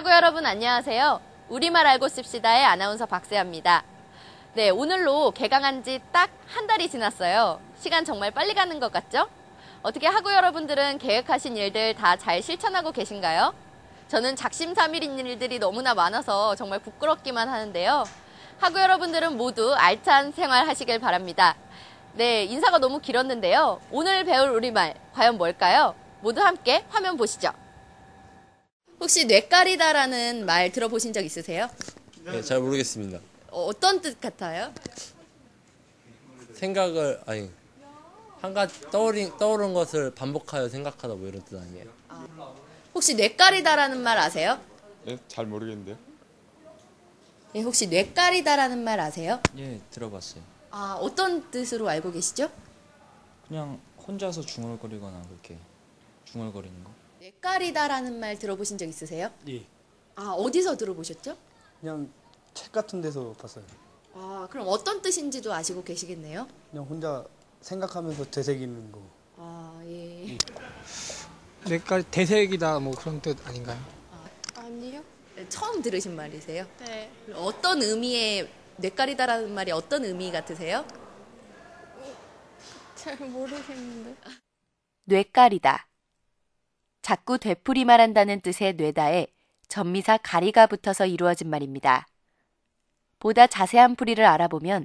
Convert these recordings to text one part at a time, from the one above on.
학고 여러분 안녕하세요. 우리말 알고 씁시다의 아나운서 박세아입니다. 네, 오늘로 개강한 지 딱 한 달이 지났어요. 시간 정말 빨리 가는 것 같죠? 어떻게 하고 여러분들은 계획하신 일들 다 잘 실천하고 계신가요? 저는 작심삼일인 일들이 너무나 많아서 정말 부끄럽기만 하는데요. 하고 여러분들은 모두 알찬 생활 하시길 바랍니다. 네, 인사가 너무 길었는데요. 오늘 배울 우리말 과연 뭘까요? 모두 함께 화면 보시죠. 혹시 뇌까리다라는 말 들어보신 적 있으세요? 네, 잘 모르겠습니다. 어, 떤뜻 같아요? 생각을 아니 한 가지 떠오른 떠오른 것을 반복하여 생각하다 뭐 이런 뜻 아니에요? 아. 혹시 뇌까리다라는 말 아세요? 네? 잘 모르겠는데요. 예, 혹시 뇌까리다라는 말 아세요? 예, 들어봤어요. 아, 어떤 뜻으로 알고 계시죠? 그냥 혼자서 중얼거리거나 그렇게 중얼거리는 거. 뇌깔이다라는 말 들어보신 적 있으세요? 예. 아 어디서 들어보셨죠? 그냥 책 같은 데서 봤어요. 아 그럼 어떤 뜻인지도 아시고 계시겠네요. 그냥 혼자 생각하면서 되새기는 거. 아 예. 예. 뇌깔 대색이다 뭐 그런 뜻 아닌가요? 아, 아니요. 처음 들으신 말이세요? 네. 어떤 의미의 뇌깔이다라는 말이 어떤 의미 같으세요? 잘 모르겠는데. 뇌깔이다. 자꾸 되풀이말 한다는 뜻의 뇌다에 전미사 가리가 붙어서 이루어진 말입니다. 보다 자세한 풀이를 알아보면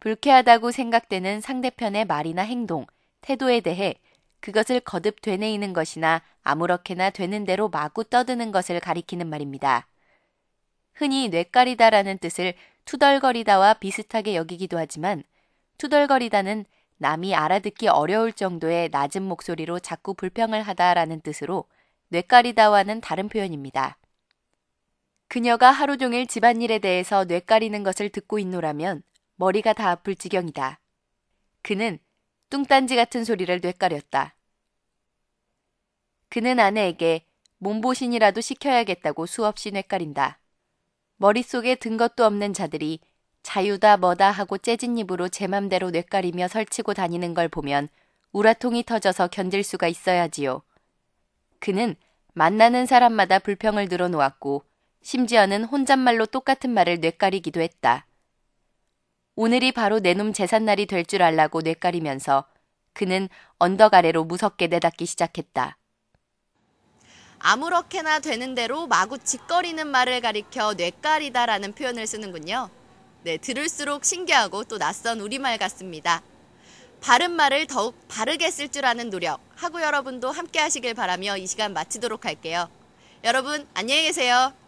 불쾌하다고 생각되는 상대편의 말이나 행동, 태도에 대해 그것을 거듭 되뇌이는 것이나 아무렇게나 되는 대로 마구 떠드는 것을 가리키는 말입니다. 흔히 뇌까리다라는 뜻을 투덜거리다와 비슷하게 여기기도 하지만 투덜거리다는 남이 알아듣기 어려울 정도의 낮은 목소리로 자꾸 불평을 하다라는 뜻으로 뇌까리다와는 다른 표현입니다. 그녀가 하루 종일 집안일에 대해서 뇌까리는 것을 듣고 있노라면 머리가 다 아플 지경이다. 그는 뚱딴지 같은 소리를 뇌까렸다. 그는 아내에게 몸보신이라도 시켜야겠다고 수없이 뇌까린다. 머릿속에 든 것도 없는 자들이 자유다 뭐다 하고 째진 입으로 제 맘대로 뇌까리며 설치고 다니는 걸 보면 우라통이 터져서 견딜 수가 있어야지요. 그는 만나는 사람마다 불평을 늘어놓았고 심지어는 혼잣말로 똑같은 말을 뇌까리기도 했다. 오늘이 바로 내놈 재산날이 될 줄 알라고 뇌까리면서 그는 언덕 아래로 무섭게 내닫기 시작했다. 아무렇게나 되는 대로 마구 짓거리는 말을 가리켜 뇌까리다라는 표현을 쓰는군요. 네, 들을수록 신기하고 또 낯선 우리말 같습니다. 바른 말을 더욱 바르게 쓸 줄 아는 노력 하고 여러분도 함께 하시길 바라며 이 시간 마치도록 할게요. 여러분 안녕히 계세요.